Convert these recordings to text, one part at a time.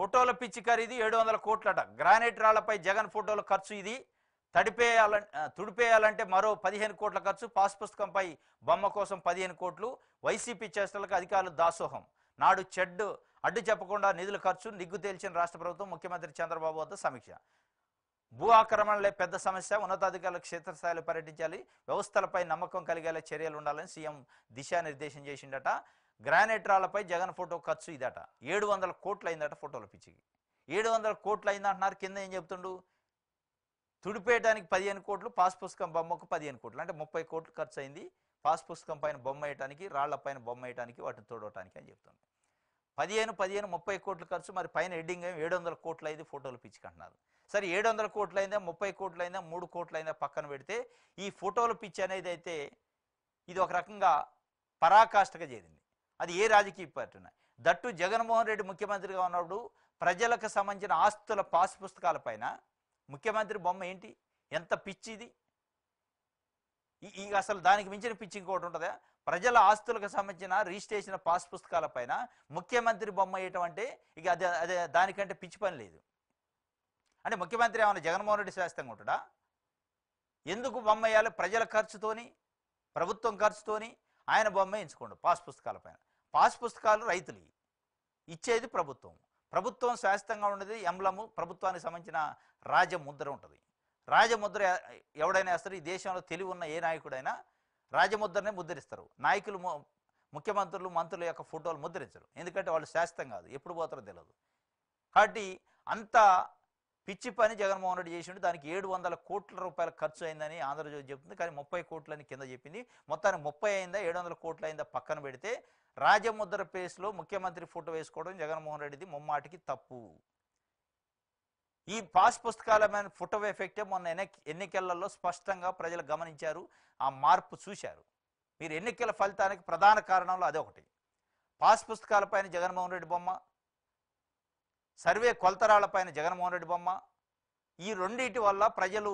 ఫోటోల పిచ్చి ఖరీదు ఏడు వందల కోట్లట గ్రానైట్ రాళ్లపై జగన్ ఫోటోల ఖర్చు ఇది తడిపేయాల తుడిపేయాలంటే మరో పదిహేను కోట్ల ఖర్చు పాస్ పుస్తకంపై బొమ్మ కోసం పదిహేను కోట్లు వైసీపీ చేష్టలకు అధికారులు దాసోహం నాడు చెడ్డు అడ్డు చెప్పకుండా నిధుల ఖర్చు నిగ్గు తేల్చిన రాష్ట్ర ప్రభుత్వం ముఖ్యమంత్రి చంద్రబాబు వద్ద సమీక్ష భూ ఆక్రమణలే పెద్ద సమస్య ఉన్నతాధికారులు క్షేత్రస్థాయిలో పర్యటించాలి వ్యవస్థలపై నమ్మకం కలిగేలా చర్యలు ఉండాలని సీఎం దిశానిర్దేశం చేసిండట గ్రానైట్ రాళ్లపై జగన్ ఫోటో ఖర్చు ఇదట ఏడు వందల కోట్లు అయిందట ఫోటోల పిచ్చికి ఏడు వందల కోట్లు అయిందంటున్నారు కింద ఏం చెప్తుండు తుడిపేయడానికి పదిహేను కోట్లు పాస్ పుస్తకం బొమ్మకు పదిహేను కోట్లు అంటే ముప్పై కోట్లు ఖర్చు అయింది పాస్ పుస్తకం పైన బొమ్మ వేయటానికి రాళ్ల పైన బొమ్మ వేయటానికి వాటిని తోడవటానికి అని చెప్తుంది పదిహేను పదిహేను ముప్పై కోట్లు ఖర్చు మరి పైన హెడ్డింగ్ ఏమి ఏడు వందల కోట్లు అయింది ఫోటోలు పిచ్చికంటున్నారు సరే ఏడు వందల కోట్లు అయిందా ముప్పై కోట్లు అయిందా మూడు కోట్లు అయిందా పక్కన పెడితే ఈ ఫోటోలు పిచ్చి అనేది అయితే ఇది ఒక రకంగా పరాకాష్ఠగా చేరింది అది ఏ రాజకీయ పార్టీ ఉన్నాయి దట్టు జగన్మోహన్ రెడ్డి ముఖ్యమంత్రిగా ఉన్నప్పుడు ప్రజలకు సంబంధించిన ఆస్తుల పాస్ పుస్తకాలపైన ముఖ్యమంత్రి బొమ్మ ఏంటి ఎంత పిచ్చిది ఈ అసలు దానికి మించిన పిచ్చి ఇంకోటి ఉంటుందా ప్రజల ఆస్తులకు సంబంధించిన రిజిస్ట్రేషన్ పాస్ పుస్తకాలపైన ముఖ్యమంత్రి బొమ్మ వేయటం అంటే ఇక అదే అదే దానికంటే పిచ్చి పని లేదు అంటే ముఖ్యమంత్రి ఏమైనా జగన్మోహన్ రెడ్డి శాస్త్రంగా ఉంటాడా ఎందుకు బొమ్మ వేయాలి ప్రజల ఖర్చుతోని ప్రభుత్వం ఖర్చుతోని ఆయన బొమ్మ వేయించుకోండు పాస్ పుస్తకాలపైన పాస్ పుస్తకాలు రైతులు ఇచ్చేది ప్రభుత్వం ప్రభుత్వం శాశ్వతంగా ఉండేది ఎంలము ప్రభుత్వానికి సంబంధించిన రాజముద్ర ఉంటుంది రాజముద్ర ఎవడైనా వస్తారు ఈ దేశంలో తెలివి ఉన్న ఏ నాయకుడైనా రాజముద్రనే ముద్రిస్తారు నాయకులు ముఖ్యమంత్రులు మంత్రుల యొక్క ఫోటోలు ముద్రించరు ఎందుకంటే వాళ్ళు శాశ్వతం కాదు ఎప్పుడు పోతారో తెలియదు కాబట్టి అంత పిచ్చి పని జగన్మోహన్ రెడ్డి చేసిండు దానికి ఏడు వందల కోట్ల రూపాయల ఖర్చు అయిందని ఆంధ్రజ్యోతి చెప్తుంది కానీ ముప్పై కోట్లని కింద చెప్పింది మొత్తానికి ముప్పై అయిందా ఏడు వందల కోట్లు అయిందా పక్కన పెడితే రాజముద్ర పేస్లో ముఖ్యమంత్రి ఫోటో వేసుకోవడం జగన్మోహన్ రెడ్డిది ముమ్మాటికి తప్పు ఈ పాస్ పుస్తకాల మీద ఫోటో ఎఫెక్టే మొన్న ఎన్నికలలో స్పష్టంగా ప్రజలు గమనించారు ఆ మార్పు చూశారు మీరు ఎన్నికల ఫలితానికి ప్రధాన కారణంలో అదొకటి పాస్ పుస్తకాలపైన జగన్మోహన్ రెడ్డి బొమ్మ సర్వే కొలతరాలపైన జగన్మోహన్ రెడ్డి బొమ్మ ఈ రెండింటి వల్ల ప్రజలు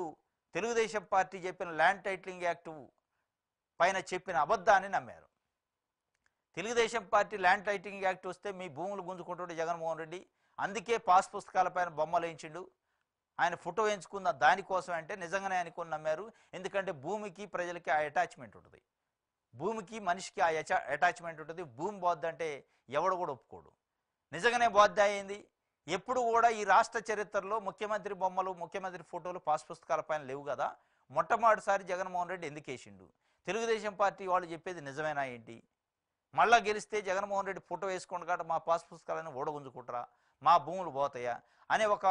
తెలుగుదేశం పార్టీ చెప్పిన ల్యాండ్ టైట్లింగ్ యాక్ట్ పైన చెప్పిన అబద్ధాన్ని నమ్మారు Telugu Desam party land titling act వస్తే మీ భూములు గుంజుకుంటుండే జగన్మోహన్ రెడ్డి అందుకే పాస్ పుస్తకాలపైన బొమ్మలు వేయించిండు ఆయన ఫోటో వేయించుకున్న దానికోసం అంటే నిజంగానే కొన్ని నమ్మారు ఎందుకంటే భూమికి ప్రజలకి ఆ అటాచ్మెంట్ ఉంటుంది భూమికి మనిషికి ఆ అటాచ్మెంట్ ఉంటుంది భూమి బోద్ధ అంటే ఎవడు కూడా ఒప్పుకోడు నిజంగానే బోద్ద అయింది ఎప్పుడు కూడా ఈ రాష్ట్ర చరిత్రలో ముఖ్యమంత్రి బొమ్మలు ముఖ్యమంత్రి ఫోటోలు పాస్ పుస్తకాల పైన లేవు కదా మొట్టమొదటిసారి జగన్మోహన్ రెడ్డి ఎందుకేసిండు తెలుగుదేశం పార్టీ వాళ్ళు చెప్పేది నిజమేనా ఏంటి మళ్ళా గెలిస్తే జగన్మోహన్ రెడ్డి ఫోటో వేసుకోండి కాబట్టి మా పాస్ పుస్తకాలను ఓడగుంజుకుంటారా మా భూములు పోతాయా అనే ఒక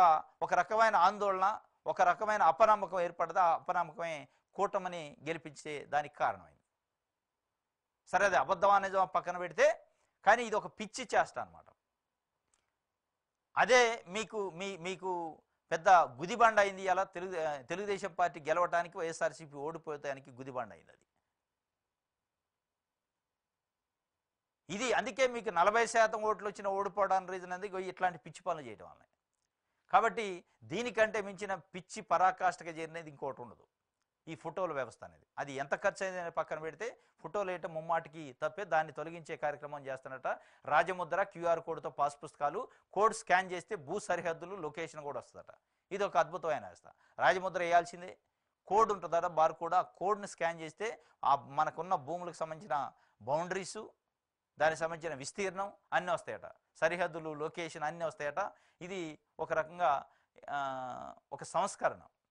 ఒక రకమైన ఆందోళన ఒక రకమైన అపనమ్మకం ఏర్పడదా అపనమ్మకమే కూటమిని గెలిపించే దానికి కారణమైంది సరే అది అబద్ధం అనేది పక్కన పెడితే కానీ ఇది ఒక పిచ్చి చేస్తా అనమాట అదే మీకు మీ మీకు పెద్ద గుదిబండ అయింది అలా తెలుగు తెలుగుదేశం పార్టీ గెలవడానికి వైఎస్ఆర్సీపీ ఓడిపోతానికి గుదిబండ అయింది అది ఇది అందుకే మీకు నలభై శాతం ఓట్లు వచ్చిన ఓడిపోవడానికి రీజన్ అందుకు ఇట్లాంటి పిచ్చి పనులు చేయడం వల్ల కాబట్టి దీనికంటే మించిన పిచ్చి పరాకాష్ఠగా చేరినది ఇంకోటి ఉండదు ఈ ఫోటోల వ్యవస్థ అనేది అది ఎంత ఖర్చు అయింది పక్కన పెడితే ఫోటోలు వేయటం ముమ్మాటికి తప్పే దాన్ని తొలగించే కార్యక్రమం చేస్తున్నట రాజముద్ర క్యూఆర్ కోడ్తో పాస్ పుస్తకాలు కోడ్ స్కాన్ చేస్తే భూ సరిహద్దులు లొకేషన్ కూడా వస్తుందట ఇది ఒక అద్భుతమైన వ్యవస్థ రాజముద్ర వేయాల్సిందే కోడ్ ఉంటుందట బార్ కూడా కోడ్ని స్కాన్ చేస్తే ఆ మనకున్న భూములకు సంబంధించిన బౌండరీసు దానికి సంబంధించిన విస్తీర్ణం అన్నీ వస్తాయట సరిహద్దులు లొకేషన్ అన్నీ వస్తాయట ఇది ఒక రకంగా ఒక సంస్కరణ